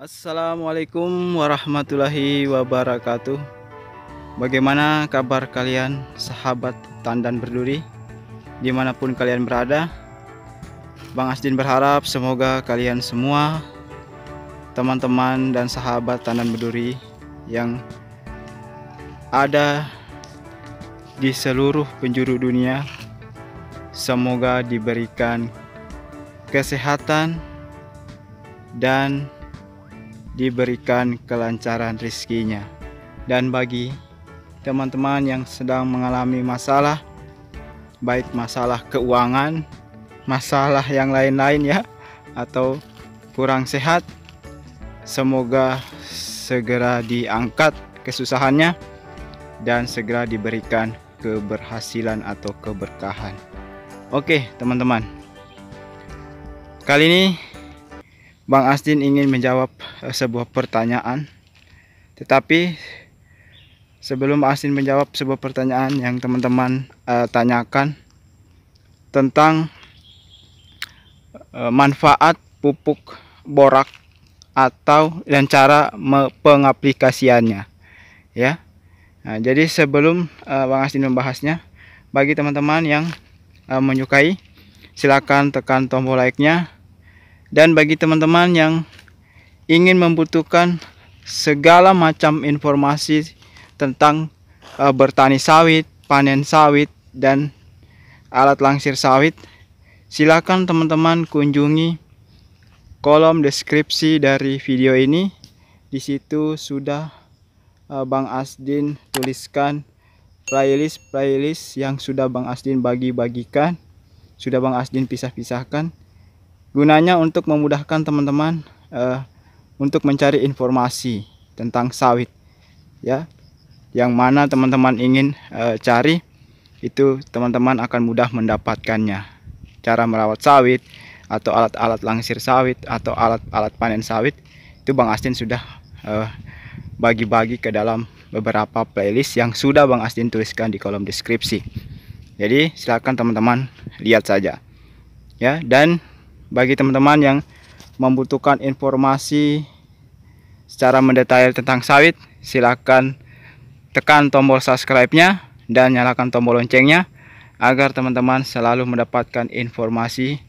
Assalamualaikum warahmatullahi wabarakatuh. Bagaimana kabar kalian, sahabat tandan berduri? Dimanapun kalian berada, Bang Asdin berharap semoga kalian semua, teman-teman dan sahabat tandan berduri yang ada di seluruh penjuru dunia, semoga diberikan kesehatan dan diberikan kelancaran rizkinya. Dan bagi teman-teman yang sedang mengalami masalah, baik masalah keuangan, masalah yang lain-lain ya, atau kurang sehat, semoga segera diangkat kesusahannya dan segera diberikan keberhasilan atau keberkahan. Oke, teman-teman. Kali ini Bang Asdin ingin menjawab eh, sebuah pertanyaan. Tetapi sebelum Asdin menjawab sebuah pertanyaan yang teman-teman uh, tanyakan tentang uh, manfaat pupuk borak atau dan cara pengaplikasiannya. Ya. Nah, jadi sebelum uh, Bang Asdin membahasnya, bagi teman-teman yang uh, menyukai silakan tekan tombol like-nya dan bagi teman-teman yang ingin membutuhkan segala macam informasi tentang e, bertani sawit, panen sawit, dan alat langsir sawit, silakan teman-teman kunjungi kolom deskripsi dari video ini. Di situ sudah e, Bang Asdin tuliskan playlist-playlist yang sudah Bang Asdin bagi-bagikan, sudah Bang Asdin pisah-pisahkan gunanya untuk memudahkan teman-teman uh, untuk mencari informasi tentang sawit ya yang mana teman-teman ingin uh, cari itu teman-teman akan mudah mendapatkannya cara merawat sawit atau alat-alat langsir sawit atau alat-alat panen sawit itu Bang Astin sudah eh, bagi-bagi uh, ke dalam beberapa playlist yang sudah Bang Astin tuliskan di kolom deskripsi jadi silahkan teman-teman lihat saja ya dan bagi teman-teman yang membutuhkan informasi secara mendetail tentang sawit silahkan tekan tombol subscribe-nya dan nyalakan tombol loncengnya agar teman-teman selalu mendapatkan informasi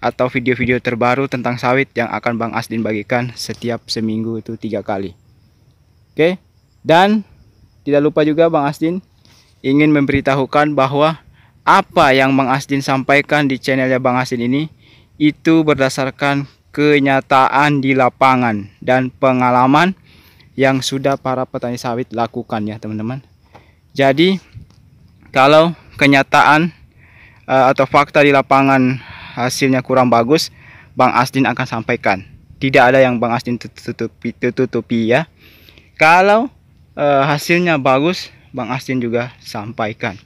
atau video-video terbaru tentang sawit yang akan Bang Asdin bagikan setiap seminggu itu tiga kali oke dan tidak lupa juga Bang Asdin ingin memberitahukan bahwa apa yang Bang Asdin sampaikan di channelnya Bang Asdin ini itu berdasarkan kenyataan di lapangan dan pengalaman yang sudah para petani sawit lakukan ya teman-teman jadi kalau kenyataan eh, atau fakta di lapangan hasilnya kurang bagus Bang Asdin akan sampaikan tidak ada yang Bang Asdin tutupi, tutupi ya kalau eh, hasilnya bagus Bang Asdin juga sampaikan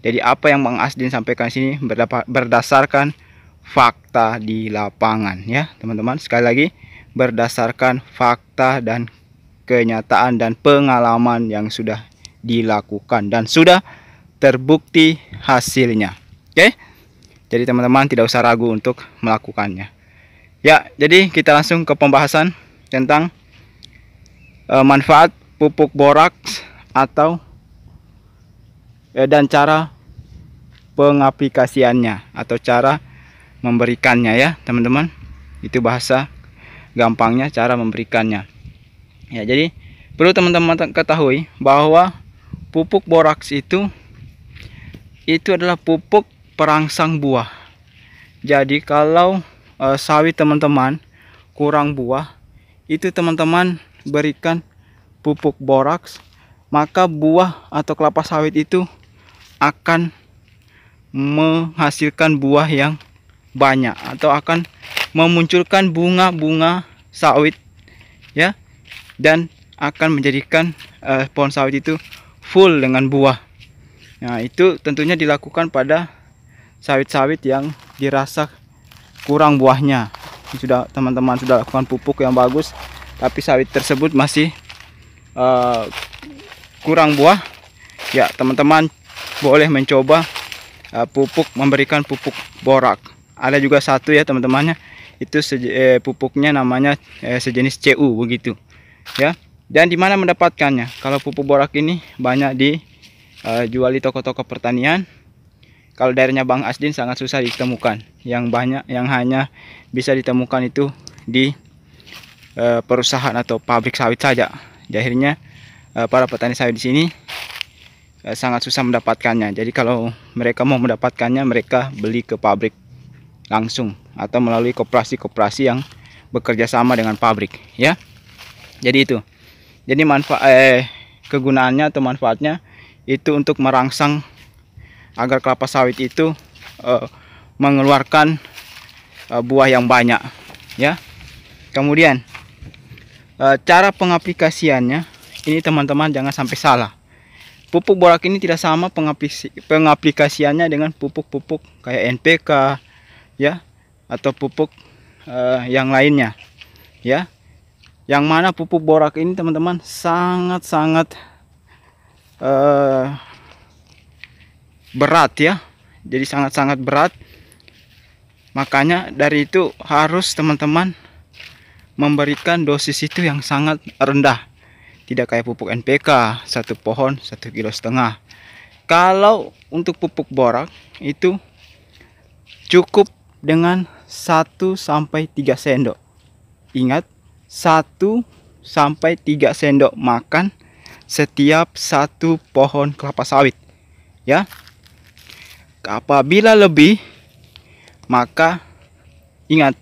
jadi apa yang Bang Asdin sampaikan sini berdasarkan fakta di lapangan ya teman-teman sekali lagi berdasarkan fakta dan kenyataan dan pengalaman yang sudah dilakukan dan sudah terbukti hasilnya oke jadi teman-teman tidak usah ragu untuk melakukannya ya jadi kita langsung ke pembahasan tentang e, manfaat pupuk boraks atau e, dan cara pengaplikasiannya atau cara memberikannya ya teman-teman itu bahasa gampangnya cara memberikannya ya jadi perlu teman-teman ketahui bahwa pupuk boraks itu itu adalah pupuk perangsang buah jadi kalau e, eh, sawit teman-teman kurang buah itu teman-teman berikan pupuk boraks maka buah atau kelapa sawit itu akan menghasilkan buah yang banyak atau akan memunculkan bunga-bunga sawit ya dan akan menjadikan uh, pohon sawit itu full dengan buah. Nah, itu tentunya dilakukan pada sawit-sawit yang dirasa kurang buahnya. sudah teman-teman sudah lakukan pupuk yang bagus, tapi sawit tersebut masih uh, kurang buah. Ya, teman-teman boleh mencoba uh, pupuk memberikan pupuk borak ada juga satu ya teman-temannya itu eh, pupuknya namanya eh, sejenis CU begitu ya dan di mana mendapatkannya kalau pupuk borak ini banyak dijual eh, di toko-toko pertanian kalau daerahnya Bang Asdin sangat susah ditemukan yang banyak yang hanya bisa ditemukan itu di eh, perusahaan atau pabrik sawit saja di akhirnya eh, para petani sawit di sini eh, sangat susah mendapatkannya jadi kalau mereka mau mendapatkannya mereka beli ke pabrik langsung atau melalui koperasi-koperasi yang bekerja sama dengan pabrik ya jadi itu jadi manfaat eh, kegunaannya atau manfaatnya itu untuk merangsang agar kelapa sawit itu eh, mengeluarkan eh, buah yang banyak ya kemudian eh, cara pengaplikasiannya ini teman-teman jangan sampai salah pupuk borak ini tidak sama pengaplikasiannya dengan pupuk-pupuk kayak NPK ya atau pupuk uh, yang lainnya ya yang mana pupuk borak ini teman-teman sangat-sangat uh, berat ya jadi sangat-sangat berat makanya dari itu harus teman-teman memberikan dosis itu yang sangat rendah tidak kayak pupuk NPK satu pohon satu kilo setengah kalau untuk pupuk borak itu cukup dengan 1 sampai 3 sendok. Ingat, 1 sampai 3 sendok makan setiap satu pohon kelapa sawit. Ya. Apabila lebih maka ingat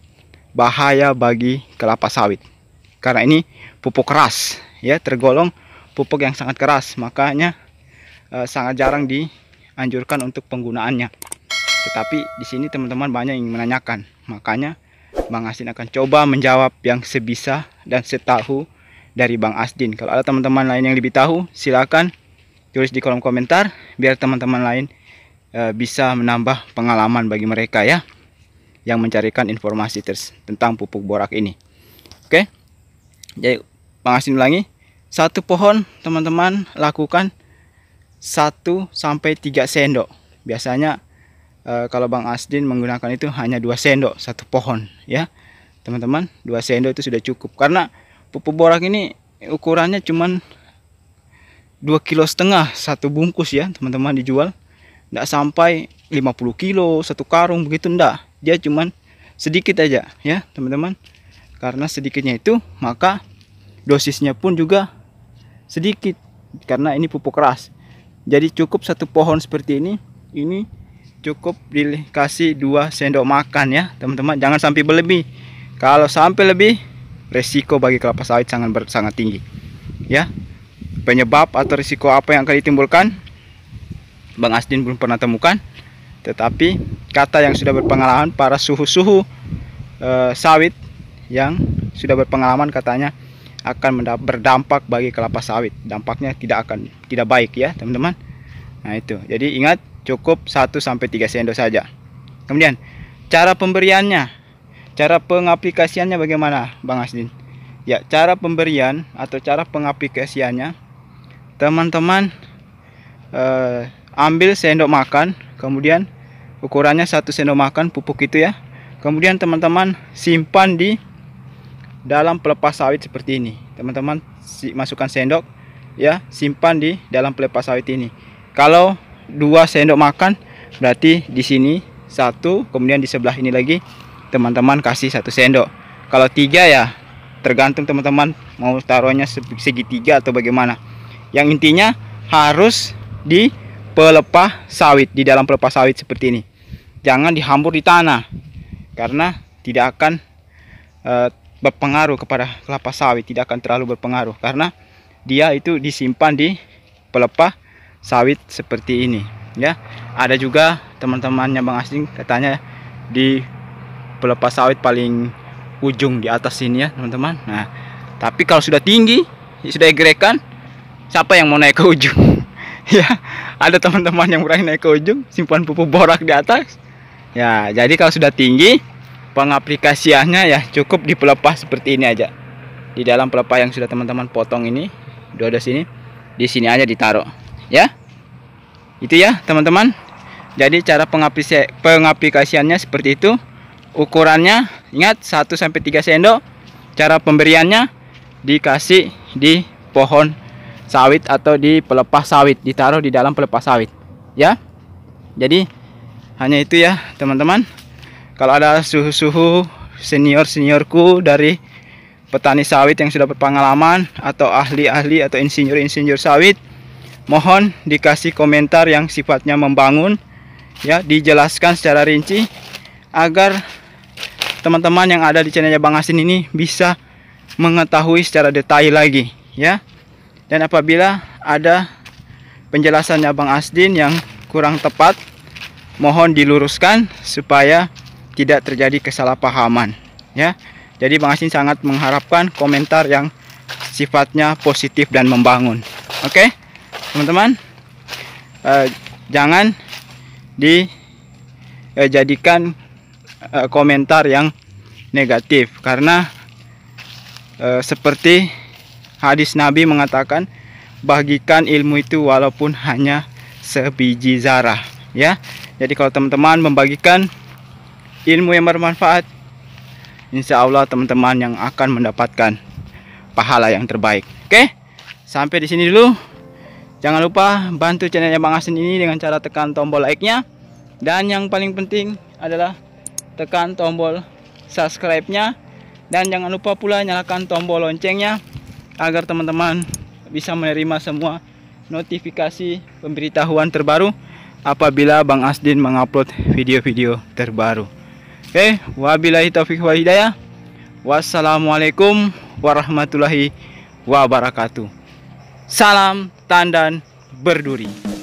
bahaya bagi kelapa sawit. Karena ini pupuk keras, ya, tergolong pupuk yang sangat keras, makanya eh, sangat jarang dianjurkan untuk penggunaannya. Tetapi di sini teman-teman banyak yang menanyakan. Makanya Bang Asdin akan coba menjawab yang sebisa dan setahu dari Bang Asdin. Kalau ada teman-teman lain yang lebih tahu, silakan tulis di kolom komentar biar teman-teman lain e, bisa menambah pengalaman bagi mereka ya yang mencarikan informasi terus tentang pupuk borak ini. Oke. Jadi Bang Asdin ulangi, satu pohon teman-teman lakukan 1 sampai 3 sendok. Biasanya Eh, kalau Bang Asdin menggunakan itu hanya dua sendok satu pohon ya teman-teman dua sendok itu sudah cukup karena pupuk borak ini ukurannya cuman dua kilo setengah satu bungkus ya teman-teman dijual tidak sampai 50 kilo satu karung begitu ndak dia cuman sedikit aja ya teman-teman karena sedikitnya itu maka dosisnya pun juga sedikit karena ini pupuk keras jadi cukup satu pohon seperti ini ini cukup dikasih 2 sendok makan ya teman-teman jangan sampai berlebih kalau sampai lebih resiko bagi kelapa sawit sangat sangat tinggi ya penyebab atau risiko apa yang akan ditimbulkan Bang Asdin belum pernah temukan tetapi kata yang sudah berpengalaman para suhu-suhu e, sawit yang sudah berpengalaman katanya akan berdampak bagi kelapa sawit dampaknya tidak akan tidak baik ya teman-teman nah itu jadi ingat cukup 1 sampai 3 sendok saja. Kemudian cara pemberiannya, cara pengaplikasiannya bagaimana Bang Asdin? Ya, cara pemberian atau cara pengaplikasiannya teman-teman eh, ambil sendok makan, kemudian ukurannya 1 sendok makan pupuk itu ya. Kemudian teman-teman simpan di dalam pelepas sawit seperti ini. Teman-teman masukkan sendok ya, simpan di dalam pelepas sawit ini. Kalau dua sendok makan berarti di sini satu kemudian di sebelah ini lagi teman-teman kasih satu sendok kalau tiga ya tergantung teman-teman mau taruhnya segitiga atau bagaimana yang intinya harus di pelepah sawit di dalam pelepah sawit seperti ini jangan dihambur di tanah karena tidak akan e, berpengaruh kepada kelapa sawit tidak akan terlalu berpengaruh karena dia itu disimpan di pelepah sawit seperti ini ya ada juga teman-temannya Bang Asing katanya di pelepas sawit paling ujung di atas sini ya teman-teman nah tapi kalau sudah tinggi sudah egrekan siapa yang mau naik ke ujung ya ada teman-teman yang berani naik ke ujung simpan pupuk borak di atas ya jadi kalau sudah tinggi pengaplikasiannya ya cukup di pelepas seperti ini aja di dalam pelepah yang sudah teman-teman potong ini dua ada sini di sini aja ditaruh ya itu ya teman-teman jadi cara pengaplikasiannya seperti itu ukurannya ingat 1 sampai 3 sendok cara pemberiannya dikasih di pohon sawit atau di pelepah sawit ditaruh di dalam pelepah sawit ya jadi hanya itu ya teman-teman kalau ada suhu-suhu senior-seniorku dari petani sawit yang sudah berpengalaman atau ahli-ahli atau insinyur-insinyur sawit mohon dikasih komentar yang sifatnya membangun ya dijelaskan secara rinci agar teman-teman yang ada di channelnya Bang Asin ini bisa mengetahui secara detail lagi ya dan apabila ada penjelasannya Bang Asdin yang kurang tepat mohon diluruskan supaya tidak terjadi kesalahpahaman ya jadi Bang Asin sangat mengharapkan komentar yang sifatnya positif dan membangun oke okay? teman-teman eh, jangan dijadikan eh, eh, komentar yang negatif karena eh, seperti hadis Nabi mengatakan bagikan ilmu itu walaupun hanya sebiji zarah ya jadi kalau teman-teman membagikan ilmu yang bermanfaat insya Allah teman-teman yang akan mendapatkan pahala yang terbaik oke sampai di sini dulu Jangan lupa bantu channelnya Bang Asin ini dengan cara tekan tombol like-nya. Dan yang paling penting adalah tekan tombol subscribe-nya. Dan jangan lupa pula nyalakan tombol loncengnya agar teman-teman bisa menerima semua notifikasi pemberitahuan terbaru apabila Bang Asdin mengupload video-video terbaru. Oke, wabillahi taufiq wal hidayah. Wassalamualaikum warahmatullahi wabarakatuh. Salam tandan berduri.